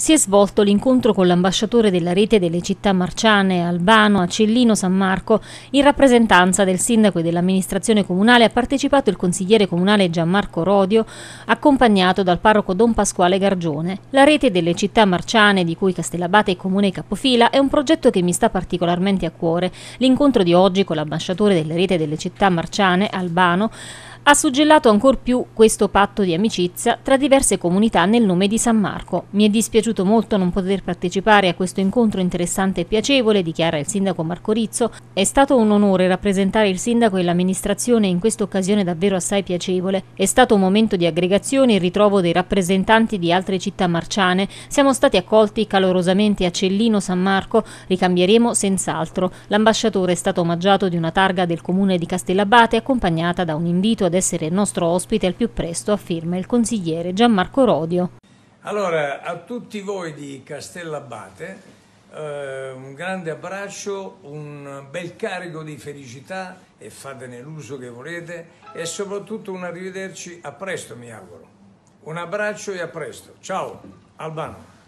si è svolto l'incontro con l'ambasciatore della rete delle città marciane, Albano, Acellino, San Marco. In rappresentanza del sindaco e dell'amministrazione comunale ha partecipato il consigliere comunale Gianmarco Rodio, accompagnato dal parroco Don Pasquale Gargione. La rete delle città marciane, di cui Castellabate è comune capofila, è un progetto che mi sta particolarmente a cuore. L'incontro di oggi con l'ambasciatore della rete delle città marciane, Albano, ha suggellato ancor più questo patto di amicizia tra diverse comunità nel nome di San Marco. Mi è dispiaciuto molto non poter partecipare a questo incontro interessante e piacevole, dichiara il sindaco Marco Rizzo. È stato un onore rappresentare il sindaco e l'amministrazione in questa occasione davvero assai piacevole. È stato un momento di aggregazione e ritrovo dei rappresentanti di altre città marciane. Siamo stati accolti calorosamente a Cellino San Marco, ricambieremo senz'altro. L'ambasciatore è stato omaggiato di una targa del comune di Castellabate accompagnata da un invito a ad essere il nostro ospite al più presto, afferma il consigliere Gianmarco Rodio. Allora, a tutti voi di Castellabate eh, un grande abbraccio, un bel carico di felicità e fatene l'uso che volete e soprattutto un arrivederci a presto mi auguro. Un abbraccio e a presto. Ciao Albano.